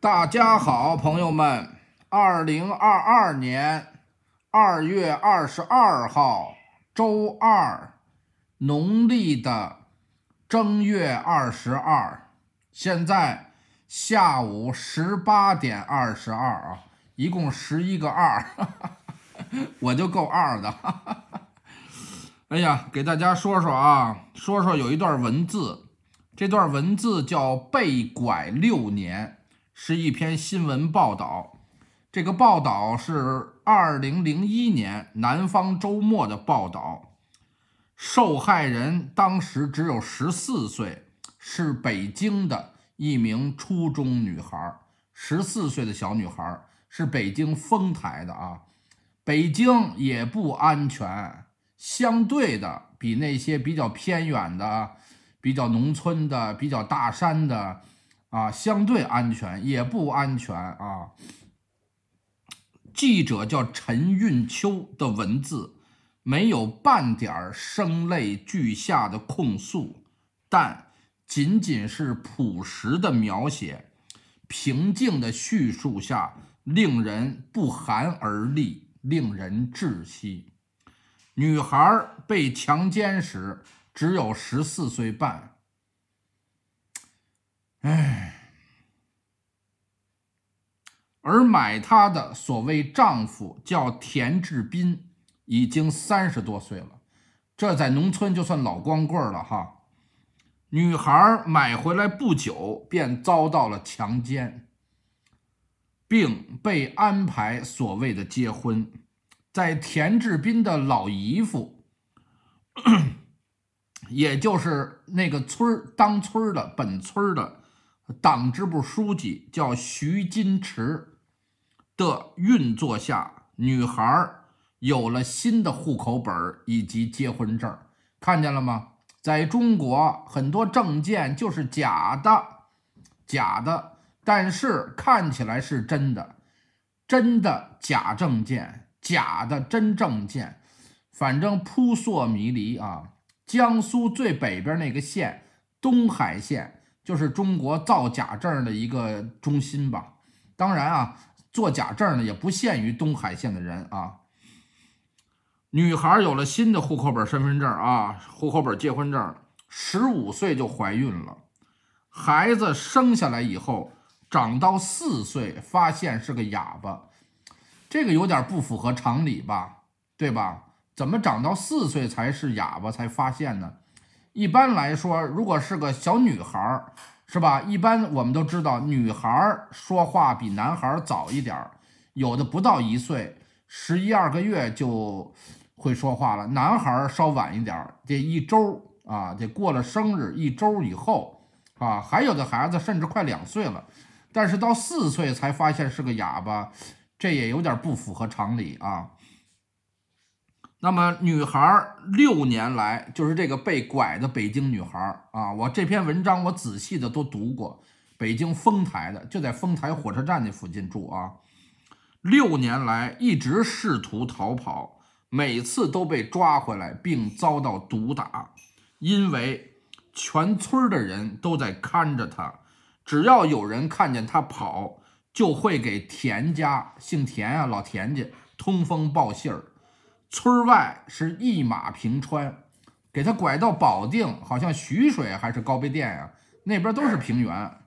大家好，朋友们，二零二二年二月二十二号，周二，农历的正月二十二，现在下午十八点二十二啊，一共十一个二，我就够二的，哎呀，给大家说说啊，说说有一段文字，这段文字叫被拐六年。是一篇新闻报道，这个报道是二零零一年《南方周末》的报道。受害人当时只有十四岁，是北京的一名初中女孩。十四岁的小女孩是北京丰台的啊，北京也不安全，相对的比那些比较偏远的、比较农村的、比较大山的。啊，相对安全也不安全啊。记者叫陈运秋的文字，没有半点声泪俱下的控诉，但仅仅是朴实的描写，平静的叙述下，令人不寒而栗，令人窒息。女孩被强奸时只有十四岁半。唉，而买她的所谓丈夫叫田志斌，已经三十多岁了，这在农村就算老光棍了哈。女孩买回来不久，便遭到了强奸，并被安排所谓的结婚，在田志斌的老姨夫，也就是那个村当村的本村的。党支部书记叫徐金池的运作下，女孩儿有了新的户口本以及结婚证看见了吗？在中国，很多证件就是假的，假的，但是看起来是真的，真的假证件，假的真证件，反正扑朔迷离啊！江苏最北边那个县，东海县。就是中国造假证的一个中心吧。当然啊，做假证呢也不限于东海县的人啊。女孩有了新的户口本、身份证啊，户口本、结婚证，十五岁就怀孕了，孩子生下来以后，长到四岁发现是个哑巴，这个有点不符合常理吧，对吧？怎么长到四岁才是哑巴才发现呢？一般来说，如果是个小女孩儿，是吧？一般我们都知道，女孩儿说话比男孩儿早一点儿，有的不到一岁，十一二个月就会说话了。男孩儿稍晚一点儿，这一周啊，得过了生日一周以后啊，还有的孩子甚至快两岁了，但是到四岁才发现是个哑巴，这也有点不符合常理啊。那么，女孩儿六年来就是这个被拐的北京女孩儿啊！我这篇文章我仔细的都读过，北京丰台的，就在丰台火车站那附近住啊。六年来一直试图逃跑，每次都被抓回来并遭到毒打，因为全村的人都在看着她，只要有人看见她跑，就会给田家姓田啊老田家通风报信儿。村外是一马平川，给他拐到保定，好像徐水还是高碑店呀，那边都是平原。